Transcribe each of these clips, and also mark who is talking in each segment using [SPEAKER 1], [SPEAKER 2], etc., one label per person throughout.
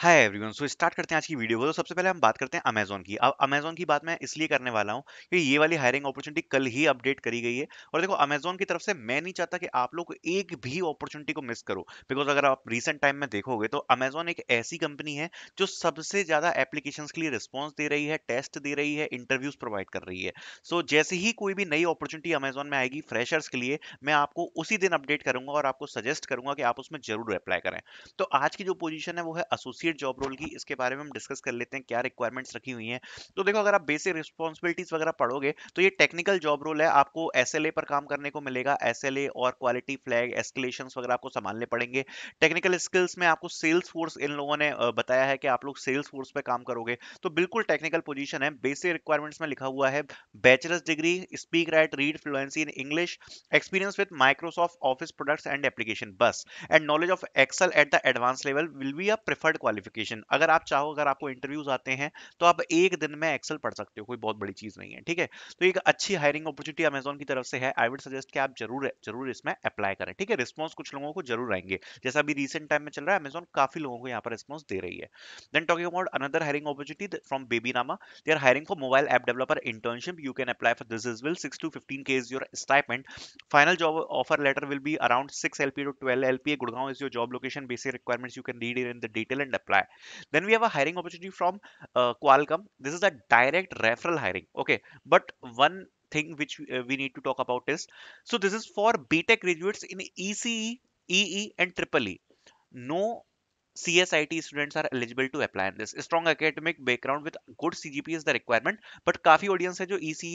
[SPEAKER 1] Hi everyone so start करते हैं आज की वीडियो को तो सबसे पहले हम बात करते हैं अमेजोन की अब अमेजोन की बात मैं इसलिए करने वाला हूँ कि ये वाली हायरिंग अपॉर्चुनिटी कल ही अपडेट करी गई है और देखो अमेजोन की तरफ से मैं नहीं चाहता कि आप लोग एक भी अपॉर्चुनिटी को मिस करो बिकॉज अगर आप रिसेंट टाइम में देखोगे तो अमेजोन एक ऐसी कंपनी है जो सबसे ज़्यादा एप्लीकेशन के लिए रिस्पॉन्स दे रही है टेस्ट दे रही है इंटरव्यूज प्रोवाइड कर रही है सो so, जैसे ही कोई भी नई अपॉर्चुनिटी अमेजोन में आएगी फ्रेशर्स के लिए मैं आपको उसी दिन अपडेट करूंगा और आपको सजेस्ट करूंगा कि आप उसमें जरूर अप्लाई करें तो आज की जो पोजिशन है वो है एसोसिएट एसोसिएट जॉब रोल की इसके बारे में हम डिस्कस कर लेते हैं क्या रिक्वायरमेंट्स रखी हुई हैं तो देखो अगर आप बेसिक रिस्पॉन्सिबिलिटीज वगैरह पढ़ोगे तो ये टेक्निकल जॉब रोल है आपको एस पर काम करने को मिलेगा एस और क्वालिटी फ्लैग एस्केलेशन वगैरह आपको संभालने पड़ेंगे टेक्निकल स्किल्स में आपको सेल्स फोर्स इन लोगों ने बताया है कि आप लोग सेल्स फोर्स पर काम करोगे तो बिल्कुल टेक्निकल पोजिशन है बेसिक रिक्वायरमेंट्स में लिखा हुआ है bachelors degree speak write read fluency in English experience with Microsoft office products and application बस and knowledge of Excel at the advance level will be a preferred quality qualification अगर आप चाहो अगर आपको इंटरव्यूज आते हैं तो आप एक दिन में एक्सेल पढ़ सकते हो कोई बहुत बड़ी चीज नहीं है ठीक है तो एक अच्छी हायरिंग अपॉर्चुनिटी अमेजोन की तरफ से है आई वुड सजेस्ट कि आप जरूर जरूर इसमें अप्लाई करें ठीक है रिस्पॉन्स कुछ लोगों को जरूर आएंगे जैसा अभी रिसेंट टाइम में चल रहा है अमेजोन काफी लोगों को यहाँ पर रिस्पॉन्स दे रही है then talking about another hiring opportunity from Babynama they are hiring for mobile app developer internship you can apply for this is will six to fifteen K is your stipend final job offer letter will be around six LP to twelve LP Gurgaon is your job location basic requirements you can read in the detail and apply then we have a hiring opportunity from uh, qualcomm this is a direct referral hiring okay but one thing which uh, we need to talk about is so this is for btech graduates in ece ee and triple e no CSIT students are eligible to apply in this. A Strong academic background with good CGP is the requirement. But काफी audience है जो ECE,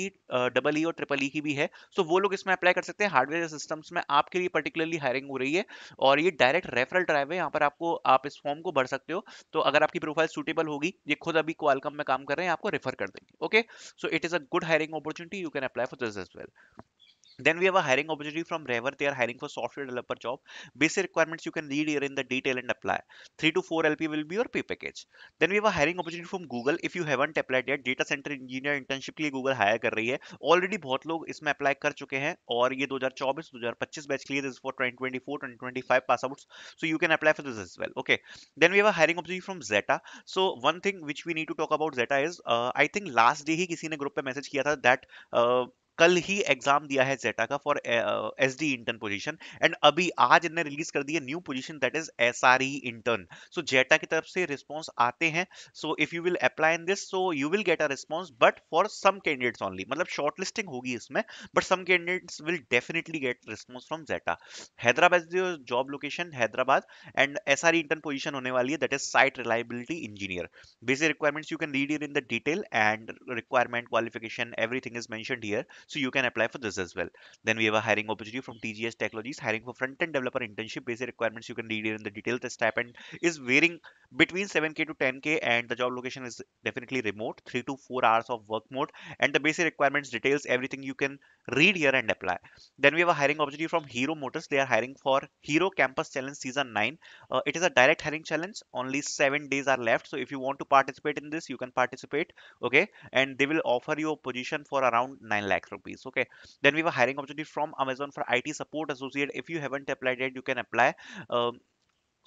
[SPEAKER 1] double E और triple E की भी है so, वो लोग इसमें apply कर सकते हैं Hardware systems में आपके लिए particularly hiring हो रही है और ये direct referral drive है यहाँ पर आपको आप इस form को भर सकते हो तो अगर आपकी profile suitable होगी ये खुद अभी Qualcomm में काम कर रहे हैं आपको refer कर देंगे Okay? So it is a good hiring opportunity. You can apply for this as well. Then we have a hiring opportunity from Rever. They are hiring for software developer job. Basic requirements you can read here in the detail and apply. 3 to 4 LP will be your pay package. Then we have a hiring opportunity from Google. If you haven't applied yet, data center engineer internship के लिए Google hire कर रही है. Already बहुत लोग इसमें apply कर चुके हैं और ये 2024, 2025 batch के this is for 2024, 2025 pass outs. So you can apply for this as well. Okay. Then we have a hiring opportunity from Zeta. So one thing which we need to talk about Zeta is uh, I think last day ही किसी ने group पे message किया था that uh, कल ही exam दिया है Zeta का for S D intern position and अभी आज इन्हें रिलीज कर दिया new position that is S R E intern so Zeta की तरफ से रिस्पॉन्स आते हैं so if you will apply in this so you will get a response but for some candidates only मतलब शॉर्ट लिस्टिंग होगी इसमें but some candidates will definitely get response from Zeta Hyderabad job location Hyderabad and S R E intern position होने वाली है that is site reliability engineer basic requirements you can read in the detail and requirement qualification everything is mention here So you can apply for this as well. Then we have a hiring opportunity from TGS Technologies, hiring for front-end developer internship basic requirements. You can read here in the detail. The stipend is varying between 7k to 10k and the job location is definitely remote, three to four hours of work mode and the basic requirements details, everything you can read here and apply. Then we have a hiring opportunity from Hero Motors. They are hiring for Hero Campus Challenge Season 9. Uh, it is a direct hiring challenge. Only seven days are left. So if you want to participate in this, you can participate. Okay. And they will offer you a position for around 9 lakhs rupees okay then we were hiring opportunity from amazon for it support associate if you haven't applied yet you can apply um,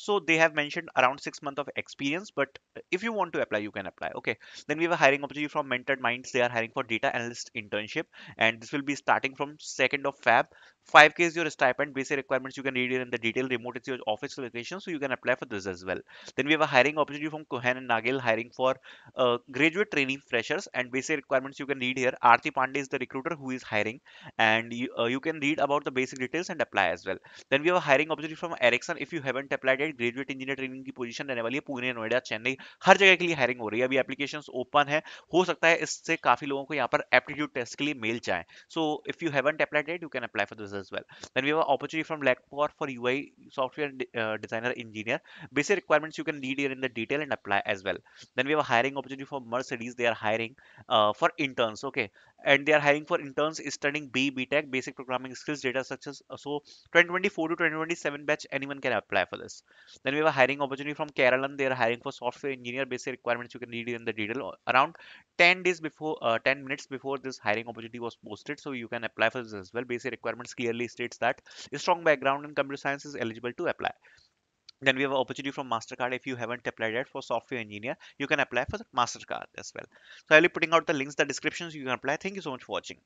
[SPEAKER 1] so they have mentioned around six months of experience but if you want to apply you can apply okay then we have a hiring opportunity from mentored minds they are hiring for data analyst internship and this will be starting from 2nd of fab 5k is your stipend basic requirements you can read it in the detail remote is your office location so you can apply for this as well then we have a hiring opportunity from Cohen and Nagel hiring for uh, graduate training freshers and basic requirements you can read here Arti Pandey is the recruiter who is hiring and you, uh, you can read about the basic details and apply as well then we have a hiring opportunity from Ericsson if you haven't applied yet graduate engineer training position position रहने वाली है पुणे नोएडा चेन्नई हर जगह के लिए hiring hai. रही applications open hai. Ho sakta hai isse kafi logon ko yahan par aptitude test ke liye mail लिए So if you haven't applied yet you can apply for this as well. Then we have an opportunity from LabCorp for UI software uh, designer engineer. Basic requirements you can read here in the detail and apply as well. Then we have a hiring opportunity for Mercedes. They are hiring uh, for interns. Okay, and they are hiring for interns studying B, Tech, basic programming skills, data structures. Uh, so 2024 to 2027 batch, anyone can apply for this. Then we have a hiring opportunity from Kerala. They are hiring for software engineer basic requirements. You can read in the detail uh, around 10 days before, uh, 10 minutes before this hiring opportunity was posted. So you can apply for this as well. Basic requirements clearly states that a strong background in computer science is eligible to apply then we have an opportunity from mastercard if you haven't applied yet for software engineer you can apply for mastercard as well so i'll be putting out the links the descriptions you can apply thank you so much for watching